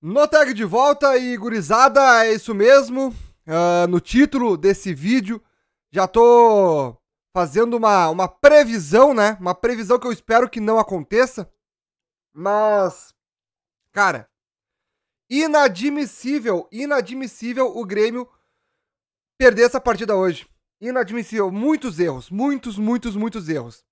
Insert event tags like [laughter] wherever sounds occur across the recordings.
No tag de volta e gurizada, é isso mesmo. Uh, no título desse vídeo, já tô fazendo uma, uma previsão, né? Uma previsão que eu espero que não aconteça. Mas, cara, inadmissível, inadmissível o Grêmio perder essa partida hoje. Inadmissível. Muitos erros, muitos, muitos, muitos erros.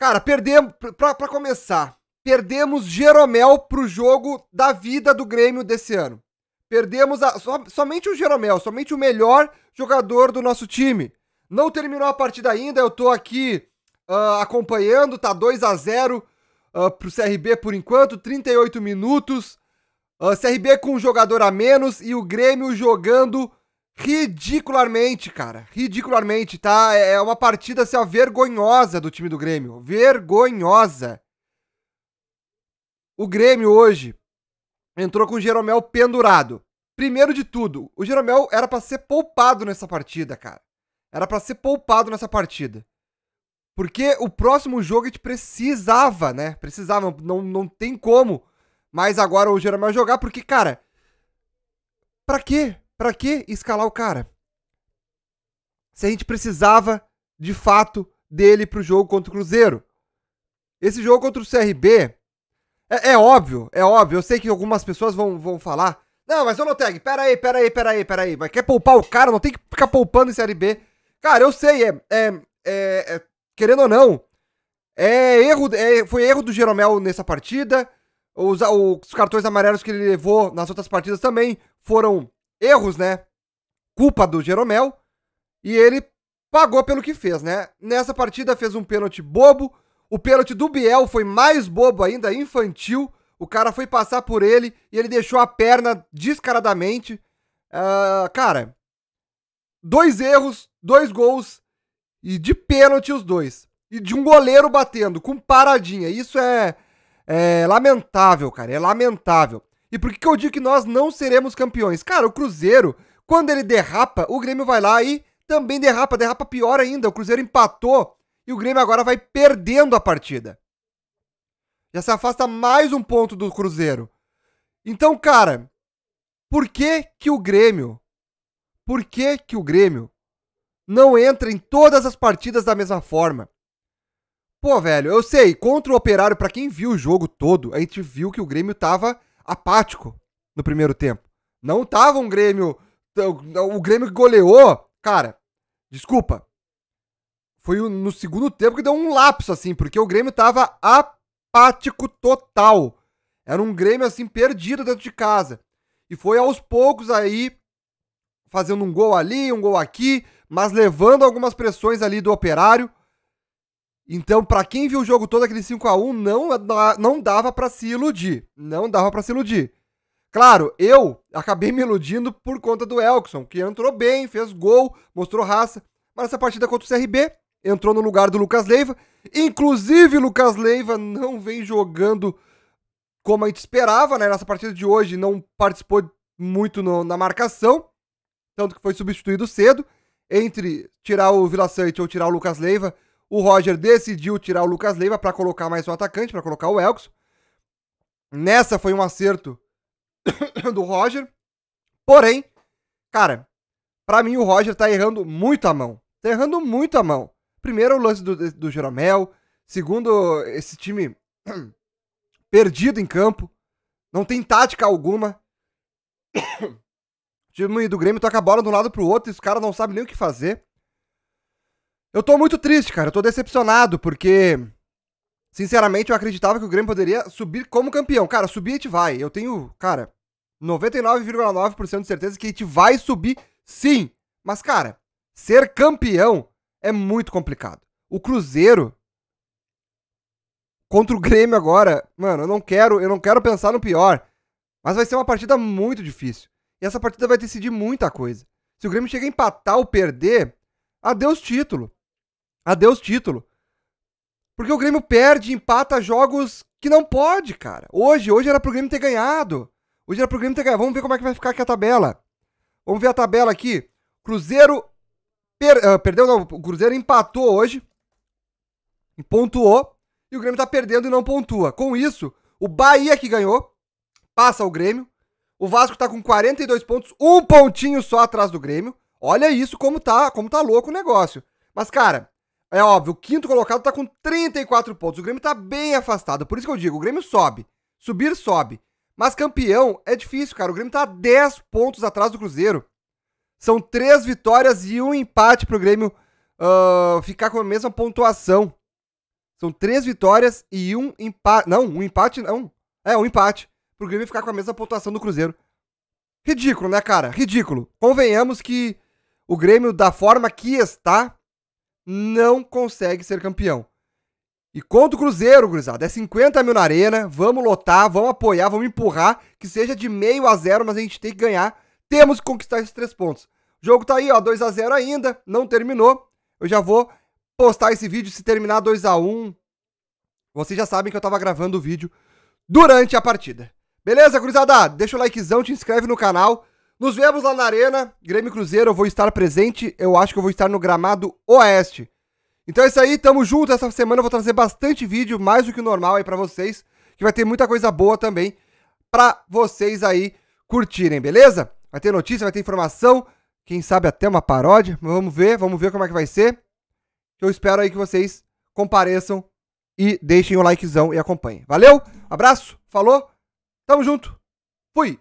Cara, perdemos. Pra, pra começar, Perdemos Jeromel pro jogo da vida do Grêmio desse ano. Perdemos a, so, somente o Jeromel, somente o melhor jogador do nosso time. Não terminou a partida ainda, eu tô aqui uh, acompanhando, tá 2 a 0 uh, ah, pro CRB por enquanto, 38 minutos. Uh, ah, CRB com um jogador a menos e o Grêmio jogando ridicularmente, cara. Ridicularmente, tá? É, é uma partida assim, ó, vergonhosa do time do Grêmio. Vergonhosa. O Grêmio hoje entrou com o Jeromel pendurado. Primeiro de tudo, o Jeromel era para ser poupado nessa partida, cara. Era para ser poupado nessa partida. Porque o próximo jogo a gente precisava, né? Precisava, não, não tem como. Mas agora o Jeromel jogar, porque, cara. Pra quê? Pra quê escalar o cara? Se a gente precisava, de fato, dele pro jogo contra o Cruzeiro. Esse jogo contra o CRB, é, é, óbvio, é óbvio. Eu sei que algumas pessoas vão, vão falar. Não, mas ô Loteg, pera aí, pera aí, pera aí, pera aí. Mas quer poupar o cara, não tem que ficar poupando em Série B. Cara, eu sei, é. é, é, é querendo ou não, é erro, é, foi erro do Jeromel nessa partida. Os, os cartões amarelos que ele levou nas outras partidas também foram erros, né? Culpa do Jeromel. E ele pagou pelo que fez, né? Nessa partida fez um pênalti bobo o pênalti do Biel foi mais bobo ainda, infantil. O cara foi passar por ele e ele deixou a perna descaradamente. Uh, cara, dois erros, dois gols e de pênalti os dois. E de um goleiro batendo com paradinha. Isso é, é lamentável, cara. É lamentável. E por que, que eu digo que nós não seremos campeões? Cara, o Cruzeiro, quando ele derrapa, o Grêmio vai lá e também derrapa. Derrapa pior ainda. O Cruzeiro empatou e o Grêmio agora vai perdendo a partida. Já se afasta mais um ponto do Cruzeiro. Então, cara, por que que o Grêmio, por que que o Grêmio não entra em todas as partidas da mesma forma? Pô, velho, eu sei, contra o Operário, para quem viu o jogo todo, a gente viu que o Grêmio tava apático no primeiro tempo. Não tava um Grêmio, o Grêmio goleou, cara. Desculpa, foi no segundo tempo que deu um lapso, assim, porque o Grêmio tava apático total. Era um Grêmio, assim, perdido dentro de casa. E foi aos poucos aí, fazendo um gol ali, um gol aqui, mas levando algumas pressões ali do operário. Então, para quem viu o jogo todo, aquele 5 a 1 não, não dava para se iludir. Não dava para se iludir. Claro, eu acabei me iludindo por conta do Elkson, que entrou bem, fez gol, mostrou raça. Mas essa partida contra o CRB entrou no lugar do Lucas Leiva. Inclusive, Lucas Leiva não vem jogando como a gente esperava, né? Nessa partida de hoje, não participou muito no, na marcação, tanto que foi substituído cedo. Entre tirar o Vila Sante ou tirar o Lucas Leiva, o Roger decidiu tirar o Lucas Leiva para colocar mais um atacante, para colocar o Elkson. Nessa foi um acerto [coughs] do Roger. Porém, cara, para mim o Roger tá errando muito a mão. Tá errando muito a mão. Primeiro, o lance do, do Jeromel. Segundo, esse time [clears throat] perdido em campo. Não tem tática alguma. o time do Grêmio toca a bola de um lado pro outro e os caras não sabem nem o que fazer. Eu tô muito triste, cara. Eu tô decepcionado, porque. Sinceramente, eu acreditava que o Grêmio poderia subir como campeão. Cara, subir a gente vai. Eu tenho, cara, 99,9% de certeza que a gente vai subir sim. Mas, cara, ser campeão é muito complicado. O Cruzeiro contra o Grêmio agora, mano, eu não quero, eu não quero pensar no pior, mas vai ser uma partida muito difícil. E essa partida vai decidir muita coisa. Se o Grêmio chegar a empatar ou perder, adeus título. Adeus título. Porque o Grêmio perde, empata jogos que não pode, cara. Hoje, hoje era pro Grêmio ter ganhado. Hoje era pro Grêmio ter ganhado. Vamos ver como é que vai ficar aqui a tabela. Vamos ver a tabela aqui. Cruzeiro Per, uh, perdeu, não, o Cruzeiro empatou hoje, pontuou, e o Grêmio tá perdendo e não pontua. Com isso, o Bahia que ganhou, passa o Grêmio. O Vasco tá com 42 pontos, um pontinho só atrás do Grêmio. Olha isso como tá, como tá louco o negócio. Mas, cara, é óbvio, o quinto colocado tá com 34 pontos. O Grêmio tá bem afastado. Por isso que eu digo, o Grêmio sobe. Subir, sobe. Mas campeão é difícil, cara. O Grêmio tá 10 pontos atrás do Cruzeiro. São três vitórias e um empate para o Grêmio uh, ficar com a mesma pontuação. São três vitórias e um empate. Não, um empate não. É, um empate. Pro Grêmio ficar com a mesma pontuação do Cruzeiro. Ridículo, né, cara? Ridículo. Convenhamos que o Grêmio, da forma que está, não consegue ser campeão. E contra o Cruzeiro, gurizada, é 50 mil na arena, vamos lotar, vamos apoiar, vamos empurrar, que seja de meio a zero, mas a gente tem que ganhar temos que conquistar esses três pontos. O jogo tá aí, ó, 2 a 0 ainda, não terminou. Eu já vou postar esse vídeo se terminar 2 a 1. Vocês já sabem que eu tava gravando o vídeo durante a partida. Beleza, cruzada? Deixa o likezão, te inscreve no canal. Nos vemos lá na Arena, Grêmio Cruzeiro, eu vou estar presente, eu acho que eu vou estar no gramado Oeste. Então é isso aí, tamo junto, essa semana eu vou trazer bastante vídeo, mais do que o normal aí pra vocês, que vai ter muita coisa boa também pra vocês aí curtirem, beleza? Vai ter notícia, vai ter informação, quem sabe até uma paródia. Mas vamos ver, vamos ver como é que vai ser. Eu espero aí que vocês compareçam e deixem o likezão e acompanhem. Valeu, abraço, falou, tamo junto, fui!